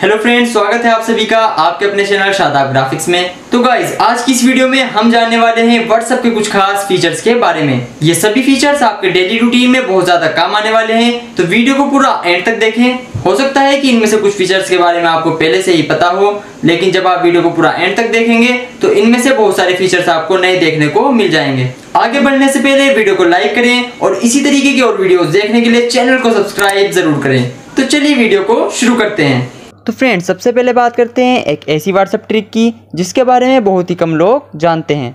hello friends स्वागत है आप सभी का आपके अपने चैनल शादाब ग्राफिक्स में तो गाइज आज की इस वीडियो में हम जानने वाले हैं व्हाट्सएप के कुछ खास फीचर्स के बारे में ये सभी फीचर्स आपके डेली रूटीन में बहुत ज्यादा काम आने वाले हैं तो वीडियो को पूरा एंड तक देखें हो सकता है कि इनमें से कुछ फीचर्स के बारे में आपको पहले से ही पता हो लेकिन जब आप वीडियो को पूरा एंड तक देखेंगे तो इनमें से बहुत सारे फीचर्स आपको नए देखने को मिल जाएंगे आगे बढ़ने से पहले वीडियो को लाइक करें और इसी तरीके की और वीडियो देखने के लिए चैनल को सब्सक्राइब जरूर करें तो चलिए वीडियो को शुरू करते हैं तो फ्रेंड्स सबसे पहले बात करते हैं एक ऐसी व्हाट्सअप ट्रिक की जिसके बारे में बहुत ही कम लोग जानते हैं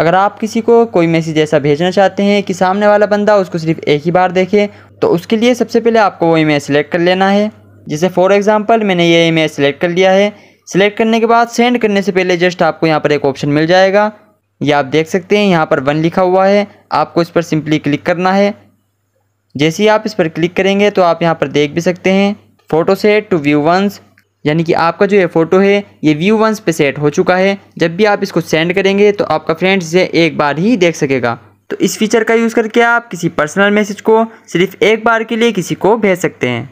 अगर आप किसी को कोई मैसेज ऐसा भेजना चाहते हैं कि सामने वाला बंदा उसको सिर्फ एक ही बार देखे तो उसके लिए सबसे पहले आपको वो इमेज सेलेक्ट कर लेना है जैसे फॉर एग्ज़ाम्पल मैंने ये इमेज सेलेक्ट कर लिया है सिलेक्ट करने के बाद सेंड करने से पहले जस्ट आपको यहाँ पर एक ऑप्शन मिल जाएगा ये आप देख सकते हैं यहाँ पर वन लिखा हुआ है आपको इस पर सिंपली क्लिक करना है जैसे ही आप इस पर क्लिक करेंगे तो आप यहाँ पर देख भी सकते हैं photo set to view once यानी कि आपका जो ये फ़ोटो है ये व्यू वंस पे सेट हो चुका है जब भी आप इसको सेंड करेंगे तो आपका फ्रेंड्स इसे एक बार ही देख सकेगा तो इस फीचर का यूज़ करके आप किसी पर्सनल मैसेज को सिर्फ एक बार के लिए किसी को भेज सकते हैं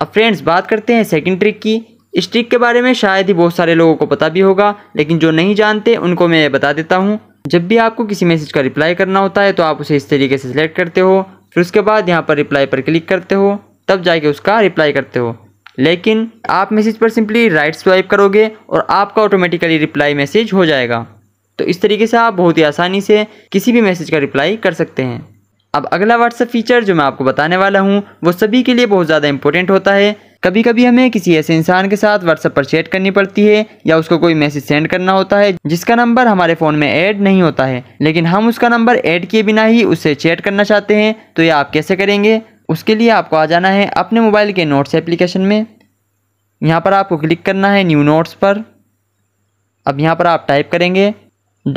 अब फ्रेंड्स बात करते हैं सेकेंड ट्रिक की इस ट्रिक के बारे में शायद ही बहुत सारे लोगों को पता भी होगा लेकिन जो नहीं जानते उनको मैं ये बता देता हूँ जब भी आपको किसी मैसेज का रिप्लाई करना होता है तो आप उसे इस तरीके से सिलेक्ट करते हो फिर उसके बाद यहाँ पर रिप्लाई पर क्लिक करते हो तब जाके उसका रिप्लाई करते हो लेकिन आप मैसेज पर सिंपली राइट स्वाइप करोगे और आपका ऑटोमेटिकली रिप्लाई मैसेज हो जाएगा तो इस तरीके से आप बहुत ही आसानी से किसी भी मैसेज का रिप्लाई कर सकते हैं अब अगला व्हाट्सअप फीचर जो मैं आपको बताने वाला हूँ वो सभी के लिए बहुत ज़्यादा इंपॉर्टेंट होता है कभी कभी हमें किसी ऐसे इंसान के साथ व्हाट्सअप पर चैट करनी पड़ती है या उसको कोई मैसेज सेंड करना होता है जिसका नंबर हमारे फ़ोन में ऐड नहीं होता है लेकिन हम उसका नंबर ऐड किए बिना ही उससे चैट करना चाहते हैं तो ये आप कैसे करेंगे उसके लिए आपको आ जाना है अपने मोबाइल के नोट्स एप्लीकेशन में यहाँ पर आपको क्लिक करना है न्यू नोट्स पर अब यहाँ पर आप टाइप करेंगे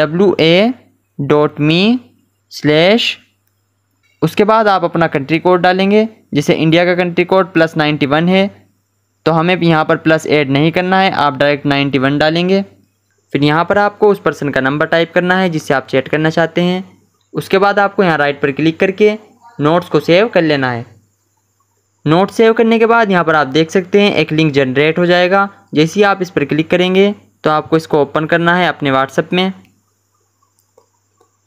W A dot me slash उसके बाद आप अपना कंट्री कोड डालेंगे जैसे इंडिया का country code plus ninety one है तो हमें यहाँ पर प्लस ऐड नहीं करना है आप डायरेक्ट नाइन्टी वन डालेंगे फिर यहाँ पर आपको उस पर्सन का नंबर टाइप करना है जिससे आप चैट करना चाहते हैं उसके बाद आपको यहाँ राइट पर क्लिक करके नोट्स को सेव कर लेना है नोट सेव करने के बाद यहाँ पर आप देख सकते हैं एक लिंक जनरेट हो जाएगा जैसे ही आप इस पर क्लिक करेंगे तो आपको इसको ओपन करना है अपने व्हाट्सएप में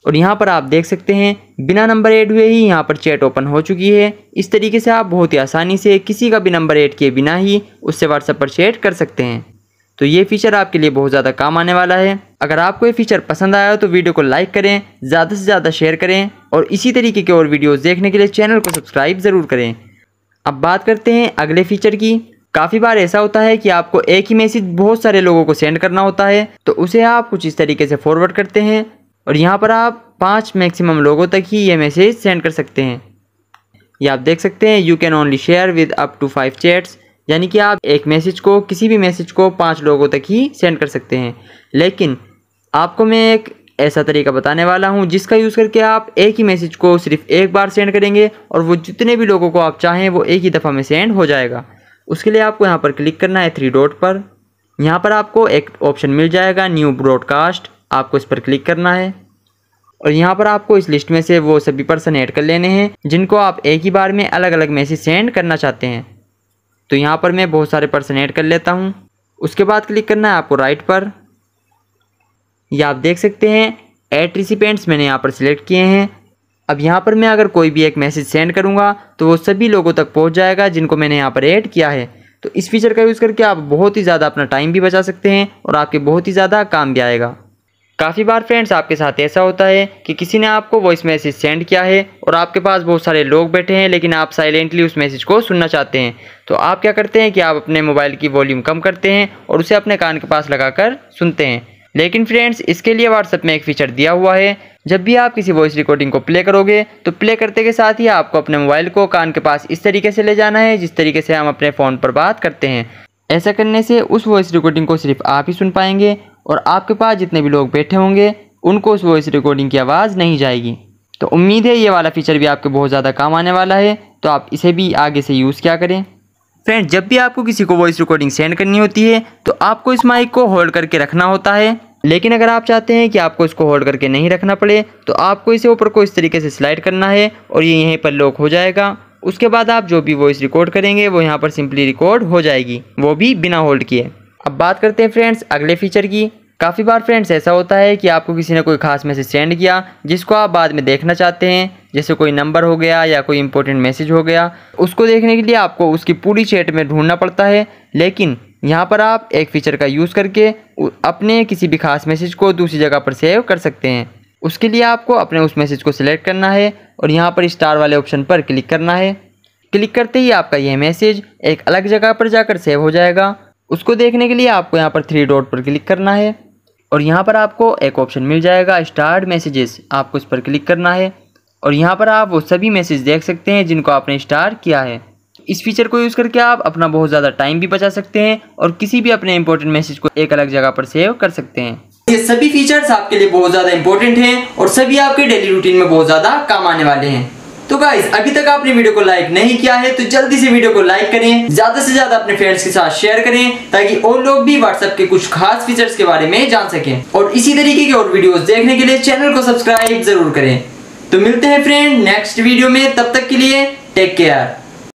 और यहाँ पर आप देख सकते हैं बिना नंबर ऐड हुए ही यहाँ पर चैट ओपन हो चुकी है इस तरीके से आप बहुत ही आसानी से किसी का भी नंबर ऐड किए बिना ही उससे व्हाट्सएप पर चैट कर सकते हैं तो ये फीचर आपके लिए बहुत ज़्यादा काम आने वाला है अगर आपको ये फीचर पसंद आया हो तो वीडियो को लाइक करें ज़्यादा से ज़्यादा शेयर करें और इसी तरीके के और वीडियोज़ देखने के लिए चैनल को सब्सक्राइब ज़रूर करें अब बात करते हैं अगले फीचर की काफ़ी बार ऐसा होता है कि आपको एक ही मैसेज बहुत सारे लोगों को सेंड करना होता है तो उसे आप कुछ इस तरीके से फॉरवर्ड करते हैं और यहाँ पर आप पाँच मैक्सिमम लोगों तक ही ये मैसेज सेंड कर सकते हैं ये आप देख सकते हैं you can only share with up to five chats यानी कि आप एक मैसेज को किसी भी मैसेज को पाँच लोगों तक ही सेंड कर सकते हैं लेकिन आपको मैं एक ऐसा तरीका बताने वाला हूँ जिसका यूज़ करके आप एक ही मैसेज को सिर्फ एक बार सेंड करेंगे और वो जितने भी लोगों को आप चाहें वो एक ही दफ़ा में सेंड हो जाएगा उसके लिए आपको यहाँ पर क्लिक करना है थ्री डॉट पर यहाँ पर आपको एक ऑप्शन मिल जाएगा न्यू ब्रॉडकास्ट आपको इस पर क्लिक करना है और यहाँ पर आपको इस लिस्ट में से वो सभी पर्सन ऐड कर लेने हैं जिनको आप एक ही बार में अलग अलग मैसेज सेंड करना चाहते हैं तो यहाँ पर मैं बहुत सारे पर्सन ऐड कर लेता हूँ उसके बाद क्लिक करना है आपको राइट पर या आप देख सकते हैं एट रिसिपेंट्स मैंने यहाँ पर सिलेक्ट किए हैं अब यहाँ पर मैं अगर कोई भी एक मैसेज सेंड करूँगा तो वो सभी लोगों तक पहुँच जाएगा जिनको मैंने यहाँ पर ऐड किया है तो इस फीचर का यूज़ करके आप बहुत ही ज़्यादा अपना टाइम भी बचा सकते हैं और आपके बहुत ही ज़्यादा काम भी आएगा काफ़ी बार फ्रेंड्स आपके साथ ऐसा होता है कि किसी ने आपको वॉइस मैसेज सेंड किया है और आपके पास बहुत सारे लोग बैठे हैं लेकिन आप साइलेंटली उस मैसेज को सुनना चाहते हैं तो आप क्या करते हैं कि आप अपने मोबाइल की वॉल्यूम कम करते हैं और उसे अपने कान के पास लगाकर सुनते हैं लेकिन फ्रेंड्स इसके लिए व्हाट्सएप में एक फीचर दिया हुआ है जब भी आप किसी वॉइस रिकॉर्डिंग को प्ले करोगे तो प्ले करते के साथ ही आपको अपने मोबाइल को कान के पास इस तरीके से ले जाना है जिस तरीके से हम अपने फ़ोन पर बात करते हैं ऐसा करने से उस वॉइस रिकॉर्डिंग को सिर्फ आप ही सुन पाएंगे और आपके पास जितने भी लोग बैठे होंगे उनको उस वॉइस रिकॉर्डिंग की आवाज़ नहीं जाएगी तो उम्मीद है ये वाला फीचर भी आपके बहुत ज़्यादा काम आने वाला है तो आप इसे भी आगे से यूज़ क्या करें फ्रेंड जब भी आपको किसी को वॉइस रिकॉर्डिंग सेंड करनी होती है तो आपको इस माइक को होल्ड करके रखना होता है लेकिन अगर आप चाहते हैं कि आपको इसको होल्ड करके नहीं रखना पड़े तो आपको इसे ऊपर को इस तरीके से स्लाइड करना है और ये यहीं पर लॉक हो जाएगा उसके बाद आप जो भी वॉइस रिकॉर्ड करेंगे वो यहाँ पर सिंपली रिकॉर्ड हो जाएगी वो भी बिना होल्ड किए अब बात करते हैं फ्रेंड्स अगले फीचर की काफ़ी बार फ्रेंड्स ऐसा होता है कि आपको किसी ने कोई खास मैसेज सेंड किया जिसको आप बाद में देखना चाहते हैं जैसे कोई नंबर हो गया या कोई इंपॉर्टेंट मैसेज हो गया उसको देखने के लिए आपको उसकी पूरी चैट में ढूंढना पड़ता है लेकिन यहाँ पर आप एक फीचर का यूज़ करके अपने किसी भी खास मैसेज को दूसरी जगह पर सेव कर सकते हैं उसके लिए आपको अपने उस मैसेज को सिलेक्ट करना है और यहाँ पर स्टार वाले ऑप्शन पर क्लिक करना है क्लिक करते ही आपका यह मैसेज एक अलग जगह पर जाकर सेव हो जाएगा उसको देखने के लिए आपको यहाँ पर थ्री डॉट पर क्लिक करना है और यहाँ पर आपको एक ऑप्शन मिल जाएगा स्टार्ट मैसेजेस आपको इस पर क्लिक करना है और यहाँ पर आप वो सभी मैसेज देख सकते हैं जिनको आपने स्टार किया है इस फीचर को यूज़ करके आप अपना बहुत ज़्यादा टाइम भी बचा सकते हैं और किसी भी अपने इंपॉर्टेंट मैसेज को एक अलग जगह पर सेव कर सकते हैं ये सभी फीचर्स आपके लिए बहुत ज़्यादा इंपॉर्टेंट हैं और सभी आपके डेली रूटीन में बहुत ज़्यादा काम आने वाले हैं तो गाइज अभी तक आपने वीडियो को लाइक नहीं किया है तो जल्दी से वीडियो को लाइक करें ज्यादा से ज्यादा अपने फ्रेंड्स के साथ शेयर करें ताकि और लोग भी व्हाट्सएप के कुछ खास फीचर्स के बारे में जान सकें और इसी तरीके के और वीडियोस देखने के लिए चैनल को सब्सक्राइब जरूर करें तो मिलते हैं फ्रेंड नेक्स्ट वीडियो में तब तक के लिए टेक केयर